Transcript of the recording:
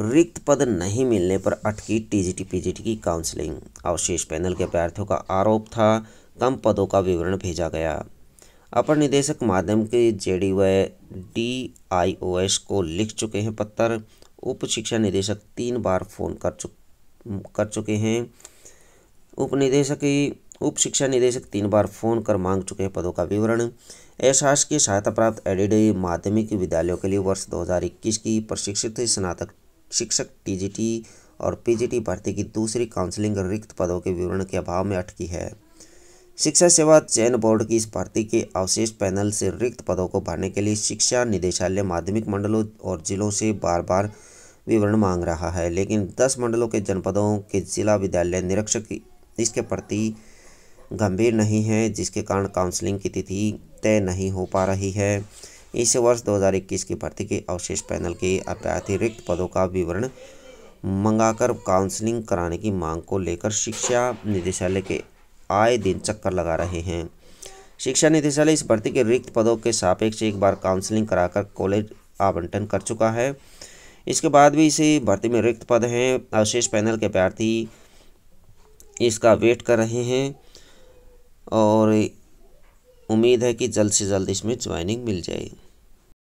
रिक्त पद नहीं मिलने पर अटकी टीजीटी पीजीटी की काउंसलिंग अवशेष पैनल के अभ्यर्थियों का आरोप था कम पदों का विवरण भेजा गया अपर निदेशक माध्यम के जेडी व एस को लिख चुके हैं पत्थर उप शिक्षा निदेशक तीन बार फोन कर चुक कर चुके हैं उप निदेशक उप शिक्षा निदेशक तीन बार फोन कर मांग चुके हैं पदों का विवरण एहसास की सहायता प्राप्त एडिड माध्यमिक विद्यालयों के लिए वर्ष 2021 की प्रशिक्षित स्नातक शिक्षक टीजीटी और पीजीटी भर्ती की दूसरी काउंसलिंग रिक्त पदों के विवरण के अभाव में अटकी है शिक्षा सेवा चयन बोर्ड की इस भर्ती के अवशेष पैनल से रिक्त पदों को भरने के लिए शिक्षा निदेशालय माध्यमिक मंडलों और जिलों से बार बार विवरण मांग रहा है लेकिन दस मंडलों के जनपदों के जिला विद्यालय निरीक्षक इसके प्रति गंभीर नहीं है जिसके कारण काउंसलिंग की तिथि तय नहीं हो पा रही है इस वर्ष 2021 की भर्ती के अवशेष पैनल के अतिरिक्त पदों का विवरण मंगाकर काउंसलिंग कराने की मांग को लेकर शिक्षा निदेशालय के आए दिन चक्कर लगा रहे हैं शिक्षा निदेशालय इस भर्ती के रिक्त पदों के सापेक्ष एक बार काउंसलिंग कराकर कॉलेज आवंटन कर चुका है इसके बाद भी इसे भर्ती में रिक्त पद हैं अवशेष पैनल के अभ्यर्थी इसका वेट कर रहे हैं और उम्मीद है कि जल्द से जल्द इसमें ज्वाइनिंग मिल जाएगी